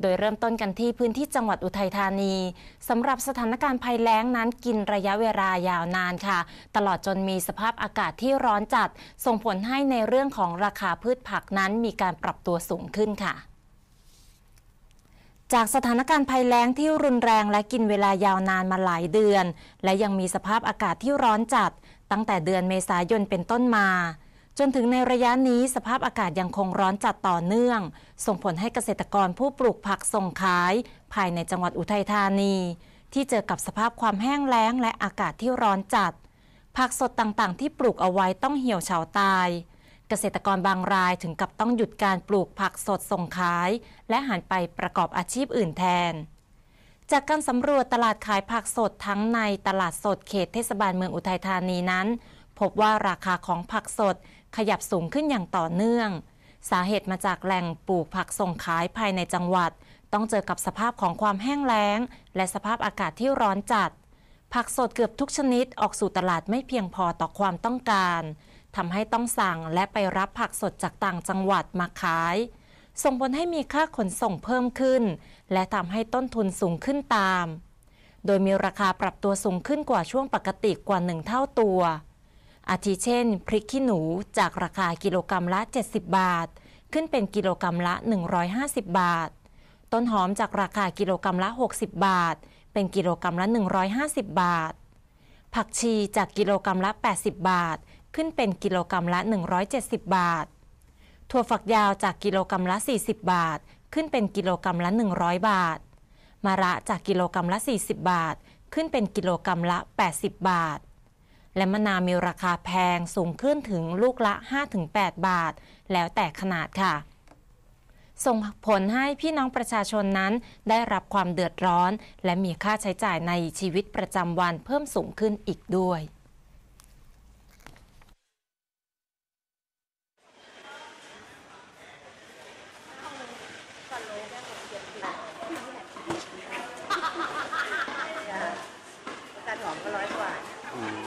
โดยเริ่มต้นกันที่พื้นที่จังหวัดอุทัยธานีสำหรับสถานการณ์ภัยแล้งนั้นกินระยะเวลายาวนานค่ะ ตลอดจนมีสภาพอากาศที่ร้อนจัด ส่งผลให้ในเรื่องของราคาพืชผักนั้นมีการปรับตัวสูงขึ้นค่ะ จากสถานการณ์ภัยแล้งที่รุนแรงและกินเวลายาวนานมาหลายเดือน และยังมีสภาพอากาศที่ร้อนจัด ตั้งแต่เดือนเมษายนเป็นต้นมาจนถึงในระยะนี้สภาพอากาศยังคงร้อนจัดต่อเนื่อง ส่งผลให้เกษตรกรผู้ปลูกผักส่งขาย ภายในจังหวัดอุทัยธานี ที่เจอกับสภาพความแห้งแล้งและอากาศที่ร้อนจัด ผักสดต่างๆที่ปลูกเอาไว้ต้องเหี่ยวเฉาตาย เกษตรกรบางรายถึงกับต้องหยุดการปลูกผักสดส่งขาย และหันไปประกอบอาชีพอื่นแทน จากการสำรวจตลาดขายผักสดทั้งในตลาดสดเขตเทศบาลเมืองอุทัยธานีนั้นพบว่าราคาของผักสดขยับสูงขึ้นอย่างต่อเนื่อง สาเหตุมาจากแหล่งปลูกผักส่งขายภายในจังหวัด ต้องเจอกับสภาพของความแห้งแล้ง และสภาพอากาศที่ร้อนจัด ผักสดเกือบทุกชนิดออกสู่ตลาดไม่เพียงพอต่อความต้องการทำให้ต้องสั่งและไปรับผักสดจากต่างจังหวัดมาขาย ส่งผลให้มีค่าขนส่งเพิ่มขึ้น และทำให้ต้นทุนสูงขึ้นตาม โดยมีราคาปรับตัวสูงขึ้นกว่าช่วงปกติกว่าหนึ่งเท่าตัวอาทิเช่นพริกขี้หนูจากราคากิโลกรรัมละ 70 บาท ขึ้นเป็นกิโลกรรัมละ 150 บาท ต้นหอมจากราคากิโลกรรัมละ 60 บาท เป็นกิโลกรรัมละ 150 บาท ผักชีจากกิโลกรรัมละ 80 บาท ขึ้นเป็นกิโลกรรัมละ 170 บาท ถั่วฝักยาวจากกิโลกรรัมละ 40 บาท ขึ้นเป็นกิโลกรรัมละ100บาทมะระจากกิโลกรรัมละ40บาทขึ้นเป็นกิโลกรรัมละ 80 บาทและมะนาวมีราคาแพงสูงขึ้นถึงลูกละ 5-8 บาท แล้วแต่ขนาดค่ะ ส่งผลให้พี่น้องประชาชนนั้นได้รับความเดือดร้อน และมีค่าใช้จ่ายในชีวิตประจำวันเพิ่มสูงขึ้นอีกด้วย